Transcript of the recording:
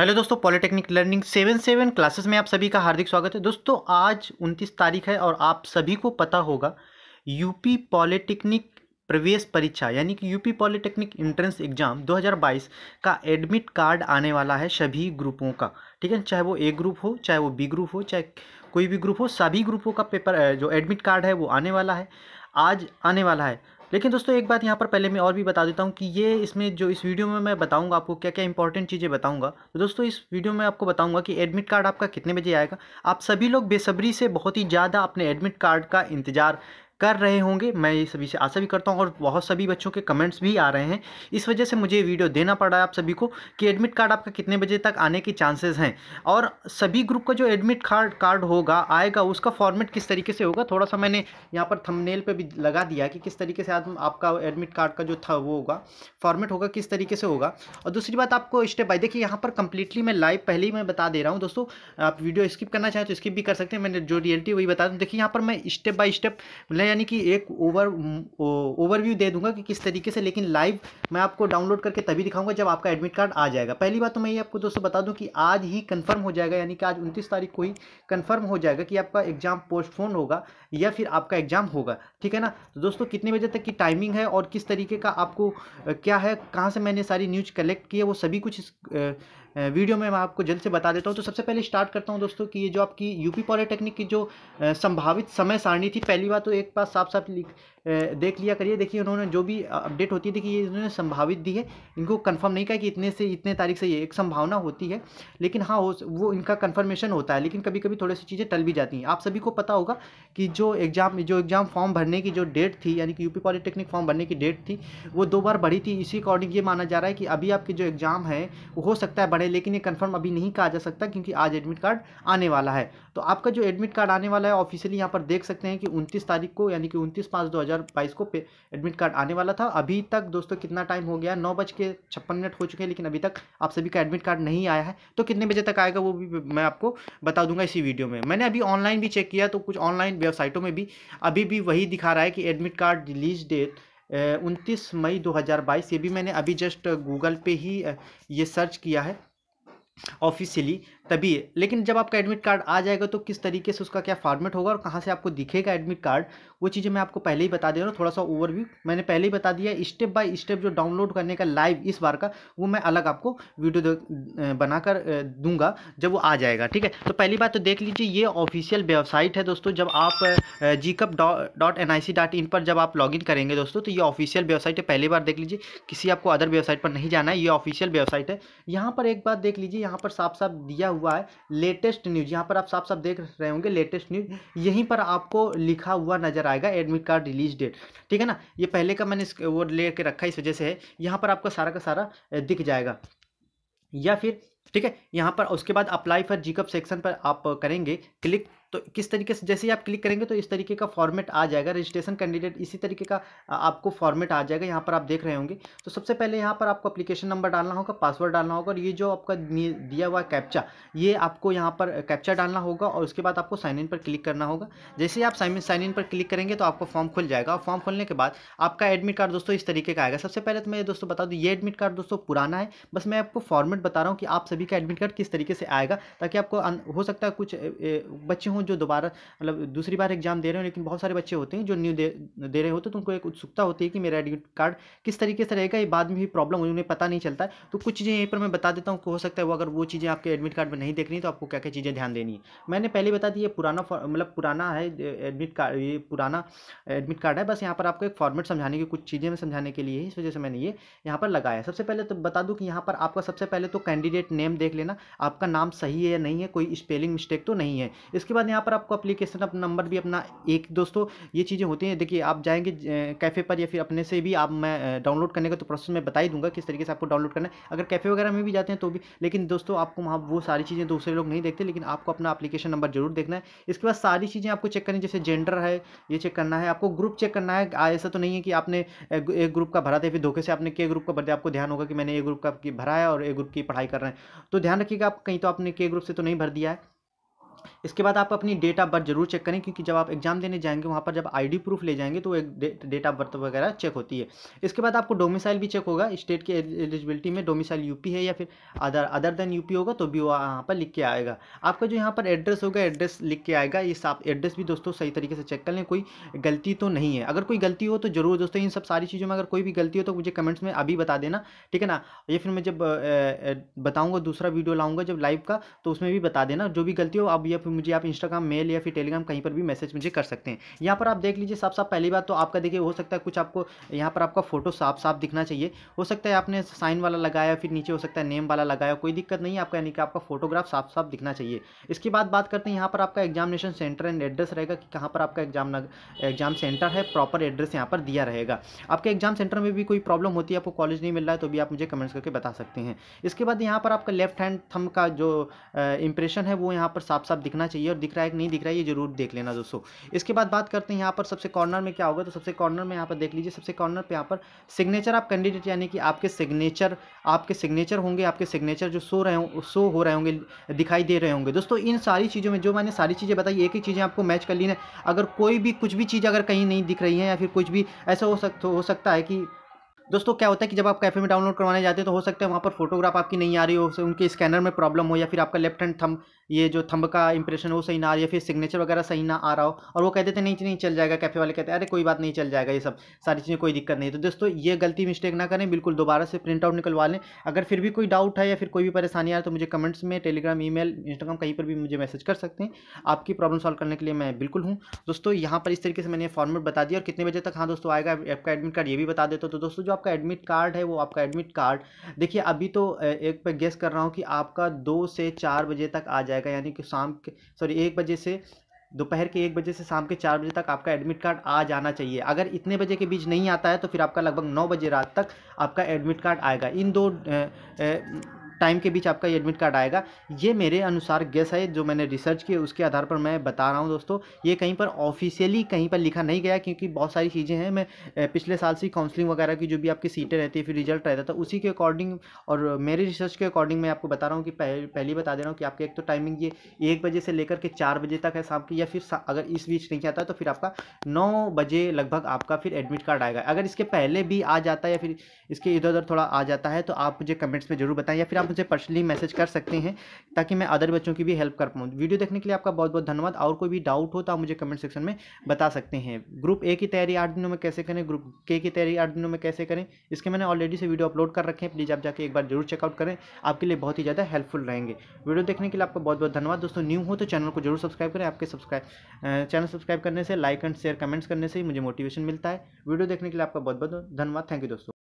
hello दोस्तों polytechnic learning seven seven classes में आप सभी का हार्दिक स्वागत है दोस्तों आज उनतीस तारीख है और आप सभी को पता होगा यूपी पॉलिटेक्निक प्रवेश परीक्षा यानी कि यूपी पॉलिटेक्निक एंट्रेंस एग्जाम 2022 का एडमिट कार्ड आने वाला है सभी ग्रुपों का ठीक है चाहे वो ए ग्रुप हो चाहे वो बी ग्रुप हो चाहे कोई भी ग्रुप हो सभी ग्रुपों का पेपर जो एडमिट कार्ड है वो आने वाला है आज आने वाला है लेकिन दोस्तों एक बात यहाँ पर पहले मैं और भी बता देता हूँ कि ये इसमें जो इस वीडियो में मैं बताऊँगा आपको क्या क्या इंपॉर्टेंट चीज़ें बताऊँगा तो दोस्तों इस वीडियो में आपको बताऊँगा कि एडमिट कार्ड आपका कितने बजे आएगा आप सभी लोग बेसब्री से बहुत ही ज़्यादा अपने एडमिट कार्ड का इंतज़ार कर रहे होंगे मैं ये सभी से आशा भी करता हूँ और बहुत सभी बच्चों के कमेंट्स भी आ रहे हैं इस वजह से मुझे वीडियो देना पड़ रहा है आप सभी को कि एडमिट कार्ड आपका कितने बजे तक आने के चांसेस हैं और सभी ग्रुप का जो एडमिट कार्ड कार्ड होगा आएगा उसका फॉर्मेट किस तरीके से होगा थोड़ा सा मैंने यहाँ पर थमनेल पर भी लगा दिया कि किस तरीके से आपका एडमिट कार्ड का जो था वो होगा फॉर्मेट होगा किस तरीके से होगा और दूसरी बात आपको स्टेप बाय देखिए यहाँ पर कंप्लीटली मैं लाइव पहले ही मैं बता दे रहा हूँ दोस्तों आप वीडियो स्किप करना चाहें तो स्किप भी कर सकते हैं मैंने जो रियलिटी वही बता दूँ देखिए यहाँ पर मैं स्टेप बाय स्टेप यानी कि एक ओवर ओवरव्यू दे दूंगा कि किस तरीके से लेकिन लाइव मैं आपको डाउनलोड करके तभी दिखाऊंगा जब आपका एडमिट कार्ड आ जाएगा पहली बात तो मैं ये आपको दोस्तों बता दूं कि आज ही कंफर्म हो जाएगा यानी कि आज उनतीस तारीख को ही कंफर्म हो जाएगा कि आपका एग्जाम पोस्टपोन होगा या फिर आपका एग्जाम होगा ठीक है ना तो दोस्तों कितने बजे तक की टाइमिंग है और किस तरीके का आपको क्या है कहाँ से मैंने सारी न्यूज कलेक्ट की है वो सभी कुछ इस वीडियो में मैं आपको जल्द से बता देता हूँ तो सबसे पहले स्टार्ट करता हूँ दोस्तों कि ये जो आपकी यूपी पॉलिटेक्निक की जो संभावित समय सारणी थी पहली बात तो एक पास साफ साफ लिख देख लिया करिए देखिए उन्होंने जो भी अपडेट होती है देखिए ये इन्होंने संभावित दी है इनको कन्फर्म नहीं कहा कि इतने से इतने तारीख से ये एक संभावना होती है लेकिन हाँ वो इनका कन्फर्मेशन होता है लेकिन कभी कभी थोड़ी सी चीज़ें टल भी जाती हैं आप सभी को पता होगा कि जो एग्ज़ाम जो एग्ज़ाम फॉर्म भरने की जो डेट थी यानी कि यूपी पॉलीटेक्निक फॉर्म भरने की डेट थी वो दो बार बढ़ी थी इसी अकॉर्डिंग ये माना जा रहा है कि अभी आपके जो एग्ज़ाम है वो हो सकता है बढ़े लेकिन ये कन्फर्म अभी नहीं कहा जा सकता क्योंकि आज एडमिट कार्ड आने वाला है तो आपका जो एडमिट कार्ड आने वाला है ऑफिशियली यहाँ पर देख सकते हैं कि उनतीस तारीख को यानी कि उनतीस पाँच दो हज़ार 2022 को एडमिट कार्ड आने वाला था अभी तक दोस्तों कितना टाइम हो गया नौ बज के छप्पन मिनट हो चुके हैं लेकिन अभी तक आप सभी का एडमिट कार्ड नहीं आया है तो कितने बजे तक आएगा वो भी मैं आपको बता दूंगा इसी वीडियो में मैंने अभी ऑनलाइन भी चेक किया तो कुछ ऑनलाइन वेबसाइटों में भी अभी भी वही दिखा रहा है कि एडमिट कार्ड रिलीज डेट उनतीस मई दो ये भी मैंने अभी जस्ट गूगल पर ही ये सर्च किया है ऑफिशियली तभी है लेकिन जब आपका एडमिट कार्ड आ जाएगा तो किस तरीके से उसका क्या फॉर्मेट होगा और कहाँ से आपको दिखेगा एडमिट कार्ड वो चीज़ें मैं आपको पहले ही बता दे रहा हूँ थोड़ा सा ओवरव्यू मैंने पहले ही बता दिया स्टेप बाय स्टेप जो डाउनलोड करने का लाइव इस बार का वो मैं अलग आपको वीडियो बनाकर दूंगा जब वो आ जाएगा ठीक है तो पहली बात तो देख लीजिए ये ऑफिशियल वेबसाइट है दोस्तों जब आप JEECUP dot N I C dot in पर जब आप लॉग करेंगे दोस्तों तो ये ऑफिशियल वेबसाइट है पहली बार देख लीजिए किसी आपको अदर वेबसाइट पर नहीं जाना है ये ऑफिशियल वेबसाइट है यहाँ पर एक बात देख लीजिए यहाँ पर साफ साफ दिया हुआ है लेटेस्ट न्यूज यहाँ पर आप साफ साफ देख रहे होंगे लेटेस्ट न्यूज यहीं पर आपको लिखा हुआ नजर आएगा एडमिट कार्ड रिलीज डेट ठीक है ना ये पहले का मैंने वो ले कर रखा इस वजह से है यहाँ पर आपका सारा का सारा दिख जाएगा या फिर ठीक है यहाँ पर उसके बाद अप्लाई फॉर जीकअप सेक्शन पर आप करेंगे क्लिक तो किस तरीके से जैसे ही आप क्लिक करेंगे तो इस तरीके का फॉर्मेट आ जाएगा रजिस्ट्रेशन कैंडिडेट इसी तरीके का आपको फॉर्मेट आ जाएगा यहाँ पर आप देख रहे होंगे तो सबसे पहले यहाँ पर आपको अपलीकेशन नंबर डालना होगा पासवर्ड डालना होगा और ये जो आपका दिया हुआ कैप्चा ये आपको यहाँ पर कैप्चा डालना होगा और उसके बाद आपको साइन इन पर क्लिक करना होगा जैसे ही आप साइन साइन इन पर क्लिक करेंगे तो आपको फॉर्म खुल जाएगा और फॉर्म खुलने के बाद आपका एडमिट कार्ड दोस्तों इस तरीके का आएगा सबसे पहले तो मैं दोस्तों बता दूँ ये एडमिट कार्ड दोस्तों पुराना है बस मैं आपको फॉर्मेट बता रहा हूँ कि आप सभी का एडमिट कार्ड किस तरीके से आएगा ताकि आपको हो सकता है कुछ बच्चे हूँ जो दोबारा मतलब दूसरी बार एग्जाम दे रहे हो लेकिन बहुत सारे बच्चे होते हैं जो न्यू दे दे रहे होते तो उनको एक उत्सुकता होती है कि मेरा एडमिट कार्ड किस तरीके से रहेगा ये बाद में भी प्रॉब्लम उन्हें पता नहीं चलता तो कुछ चीज़ें यहीं पर मैं बता देता हूँ हो सकता है वो अगर वो चीज़ें आपके एडमिट कार्ड में नहीं देख तो आपको क्या क्या चीज़ें ध्यान देनी है मैंने पहले बता दी ये पुराना मतलब पुराना है एडमिट कार्ड ये पुराना एडमिट कार्ड है बस यहाँ पर आपको एक फॉर्मेट समझाने की कुछ चीज़ें मैं समझाने के लिए इस वजह से मैंने ये यहाँ पर लगाया सबसे पहले तो बता दूँ कि यहाँ पर आपका सबसे पहले तो कैंडिडेट नेम देख लेना आपका नाम सही है या नहीं है कोई स्पेलिंग मिस्टेक तो नहीं है इसके बाद साथ यहाँ पर आपको अप्लीकेशन अपना नंबर भी अपना एक दोस्तों ये चीज़ें होती हैं देखिए आप जाएंगे कैफ़े पर या फिर अपने से भी आप मैं डाउनलोड करने का तो प्रोसेस मैं बता ही दूंगा किस तरीके से आपको डाउनलोड करना है अगर कैफ़े वगैरह में भी जाते हैं तो भी लेकिन दोस्तों आपको वहाँ वो सारी चीज़ें दूसरे लोग नहीं देखते लेकिन आपको अपना अपलीकेशन नंबर जरूर देखना है इसके बाद सारी चीज़ें आपको चेक करनी जैसे जेंडर है ये चेक करना है आपको ग्रुप चेक करना है ऐसा तो नहीं है कि आपने एक ग्रुप का भरा था फिर धोखे से आपने के ग्रुप का भर दिया आपको ध्यान होगा कि मैंने ए ग्रुप का भरा है और ए ग्रुप की पढ़ाई कर रहे हैं तो ध्यान रखिएगा आप कहीं तो आपने के ग्रुप से तो नहीं भर दिया है इसके बाद आप अपनी डेट ऑफ बर्थ जरूर चेक करें क्योंकि जब आप एग्जाम देने जाएंगे वहाँ पर जब आईडी प्रूफ ले जाएंगे तो एक डेट ऑफ बर्थ वगैरह चेक होती है इसके बाद आपको डोमिसाइल भी चेक होगा स्टेट की एलिजिबिलिटी में डोमिसाइल यूपी है या फिर अदर अदर देन यूपी होगा तो भी वो यहाँ पर लिख के आएगा आपका जो यहाँ पर एड्रेस होगा एड्रेस लिख के आएगा ये आप एड्रेस भी दोस्तों सही तरीके से चेक कर लें कोई गलती तो नहीं है अगर कोई गलती हो तो जरूर दोस्तों इन सब सारी चीज़ों में अगर कोई भी गलती हो तो मुझे कमेंट्स में अभी बता देना ठीक है ना या फिर मैं जब बताऊँगा दूसरा वीडियो लाऊंगा जब लाइव का तो उसमें भी बता देना जो भी गलती हो अब ये या फिर मुझे आप इंस्टाग्राम मेल या फिर टेलीग्राम कहीं पर भी मैसेज मुझे कर सकते हैं यहाँ पर आप देख लीजिए साफ साफ पहली बात तो आपका देखिए हो सकता है कुछ आपको यहाँ पर आपका फोटो साफ साफ दिखना चाहिए हो सकता है आपने साइन वाला लगाया फिर नीचे हो सकता है नेम वाला लगाया कोई दिक्कत नहीं है आपका यानी कि आपका फोटोग्राफ साफ साफ दिखना चाहिए इसके बाद बात करते हैं यहाँ पर आपका एग्जामिनेशन सेंटर एंड एड्रेस रहेगा कि कहाँ पर आपका एग्जाम एग्जाम सेंटर है प्रॉपर एड्रेस यहाँ पर दिया रहेगा आपके एग्जाम सेंटर में भी कोई प्रॉब्लम होती है आपको कॉलेज नहीं मिल रहा है तो भी आप मुझे कमेंट्स करके बता सकते हैं इसके बाद यहाँ पर आपका लेफ्ट हैंड थम का जो इंप्रेशन है वो यहाँ पर साफ साफ आप दिखना चाहिए और दिख रहा है कि नहीं दिख रहा है ये जरूर देख लेना दोस्तों इसके बाद बात करते हैं यहाँ पर सबसे कॉर्नर में क्या होगा तो सबसे कॉर्नर में यहाँ पर देख लीजिए सबसे कॉर्नर पर यहाँ पर सिग्नेचर आप कैंडिडेट यानी कि आपके सिग्नेचर आपके सिग्नेचर होंगे आपके सिग्नेचर जो शो रहे हो शो हो रहे होंगे दिखाई दे रहे होंगे दोस्तों इन सारी चीज़ों में जो मैंने सारी चीज़ें बताई एक ही चीज़ें आपको मैच कर ली है अगर कोई भी कुछ भी चीज़ अगर कहीं नहीं दिख रही है या फिर कुछ भी ऐसा हो सकता हो सकता है कि दोस्तों क्या होता है कि जब आप कैफ़े में डाउनलोड करवाने जाते हैं तो हो सकता है वहाँ पर फोटोग्राफ आपकी नहीं आ रही हो उनके स्कैनर में प्रॉब्लम हो या फिर आपका लेफ्ट हैंड थम ये जो थंब का इंप्रेशन वो सही ना आ रहा है फिर सिग्नेचर वगैरह सही ना आ रहा हो और वो कहते थे नहीं नहीं चल जाएगा कैफ़े वाले कहते हैं अरे कोई बात नहीं चल जाएगा ये सब सारी चीज़ें कोई दिक्कत नहीं तो दोस्तों ये गलती मिस्टेक ना करें बिल्कुल दोबारा से प्रिंट आउट निकलवा लें अगर फिर भी कोई डाउट है या फिर कोई भी परेशानी आ तो मुझे कमेंट्स में टेलीग्राम ई इंस्टाग्राम कहीं पर भी मुझे मैसेज कर सकते हैं आपकी प्रॉब्लम सॉल्व करने के लिए मैं बिल्कुल हूँ दोस्तों यहाँ पर इस तरीके से मैंने फॉर्मेट बता दिया और कितने बजे तक हाँ दोस्तों आएगा आपका एडमिट कार्ड ये भी बता देते तो दोस्तों जो आपका एडमिट कार्ड है वो आपका एडमिट कार्ड देखिए अभी तो एक पर गेस कर रहा हूँ कि आपका दो से चार बजे तक आ जाएगा यानी कि शाम के सॉरी एक बजे से दोपहर के एक बजे से शाम के चार बजे तक आपका एडमिट कार्ड आ जाना चाहिए अगर इतने बजे के बीच नहीं आता है तो फिर आपका लगभग नौ बजे रात तक आपका एडमिट कार्ड आएगा इन दो ए, ए, टाइम के बीच आपका एडमिट कार्ड आएगा ये मेरे अनुसार गेस है जो मैंने रिसर्च किया उसके आधार पर मैं बता रहा हूँ दोस्तों ये कहीं पर ऑफिशियली कहीं पर लिखा नहीं गया क्योंकि बहुत सारी चीज़ें हैं मैं पिछले साल से काउंसलिंग वगैरह की जो भी आपकी सीटें रहती है फिर रिजल्ट रहता था उसी के अकॉर्डिंग और मेरे रिसर्च के अकॉर्डिंग मैं आपको बता रहा हूँ कि पहली पहले बता दे रहा हूँ कि आपके एक तो टाइमिंग ये एक बजे से लेकर के चार बजे तक है शाम की या फिर अगर इस बीच नहीं आता तो फिर आपका नौ बजे लगभग आपका फिर एडमिट कार्ड आएगा अगर इसके पहले भी आ जाता है या फिर इसके इधर उधर थोड़ा आ जाता है तो आप मुझे कमेंट्स में ज़रूर बताएं या फिर आप आप मुझे पर्सनली मैसेज कर सकते हैं ताकि मैं अदर बच्चों की भी हेल्प कर पाऊँ वीडियो देखने के लिए आपका बहुत बहुत धन्यवाद और कोई भी डाउट हो तो आप मुझे कमेंट सेक्शन में बता सकते हैं ग्रुप ए की तैयारी आठ दिनों में कैसे करें ग्रुप के की तैयारी आठ दिनों में कैसे करें इसके मैंने ऑलरेडी से वीडियो अपलोड कर रखे हैं प्लीज़ आप जाके एक बार जरूर चेकआउट करें आपके लिए बहुत ही ज़्यादा हेल्पफुल रहेंगे वीडियो देखने के लिए आपका बहुत बहुत धन्यवाद दोस्तों न्यू हो तो चैनल को जरूर सब्सक्राइब करें आपके सब्सक्राइब चैनल सब्सक्राइब करने से लाइक एंड शेयर कमेंट्स करने से ही मुझे मोटिवेशन मिलता है वीडियो देखने के लिए आपका बहुत बहुत धन्यवाद थैंक यू दोस्तों